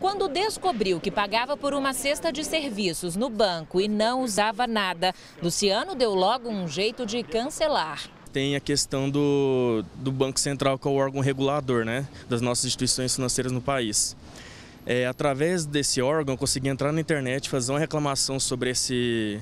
Quando descobriu que pagava por uma cesta de serviços no banco e não usava nada, Luciano deu logo um jeito de cancelar tem a questão do, do Banco Central, que é o órgão regulador né, das nossas instituições financeiras no país. É, através desse órgão, eu consegui entrar na internet, fazer uma reclamação sobre esse,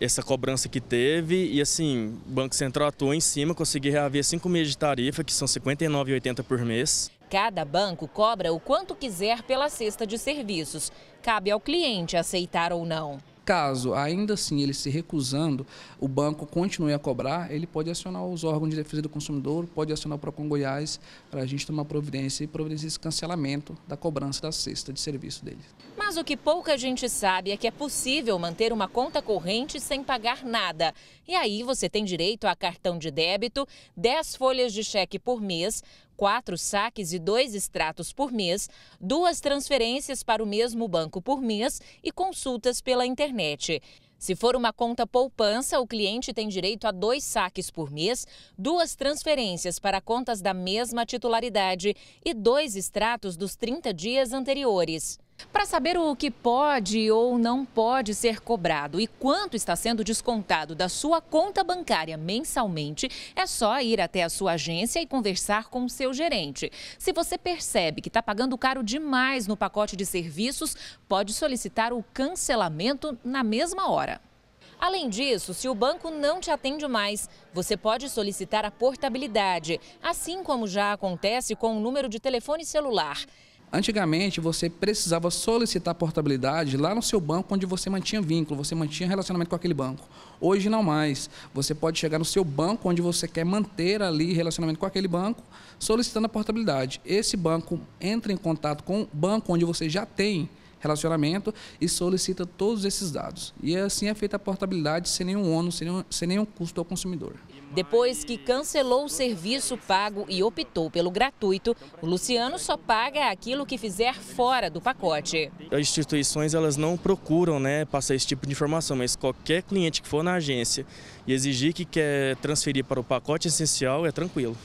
essa cobrança que teve. E assim, o Banco Central atuou em cima, consegui reaver 5 meses de tarifa, que são R$ 59,80 por mês. Cada banco cobra o quanto quiser pela cesta de serviços. Cabe ao cliente aceitar ou não. Caso ainda assim ele se recusando, o banco continue a cobrar, ele pode acionar os órgãos de defesa do consumidor, pode acionar o Procon Goiás para a gente tomar providência e providenciar esse cancelamento da cobrança da cesta de serviço dele. Mas o que pouca gente sabe é que é possível manter uma conta corrente sem pagar nada. E aí você tem direito a cartão de débito, 10 folhas de cheque por mês, quatro saques e dois extratos por mês, duas transferências para o mesmo banco por mês e consultas pela internet. Se for uma conta poupança, o cliente tem direito a dois saques por mês, duas transferências para contas da mesma titularidade e dois extratos dos 30 dias anteriores. Para saber o que pode ou não pode ser cobrado e quanto está sendo descontado da sua conta bancária mensalmente, é só ir até a sua agência e conversar com o seu gerente. Se você percebe que está pagando caro demais no pacote de serviços, pode solicitar o cancelamento na mesma hora. Além disso, se o banco não te atende mais, você pode solicitar a portabilidade, assim como já acontece com o número de telefone celular. Antigamente, você precisava solicitar portabilidade lá no seu banco onde você mantinha vínculo, você mantinha relacionamento com aquele banco. Hoje, não mais. Você pode chegar no seu banco onde você quer manter ali relacionamento com aquele banco, solicitando a portabilidade. Esse banco entra em contato com o banco onde você já tem relacionamento e solicita todos esses dados. E assim é feita a portabilidade sem nenhum ônus, sem nenhum, sem nenhum custo ao consumidor. Depois que cancelou o serviço pago e optou pelo gratuito, o Luciano só paga aquilo que fizer fora do pacote. As instituições elas não procuram né, passar esse tipo de informação, mas qualquer cliente que for na agência e exigir que quer transferir para o pacote essencial é tranquilo.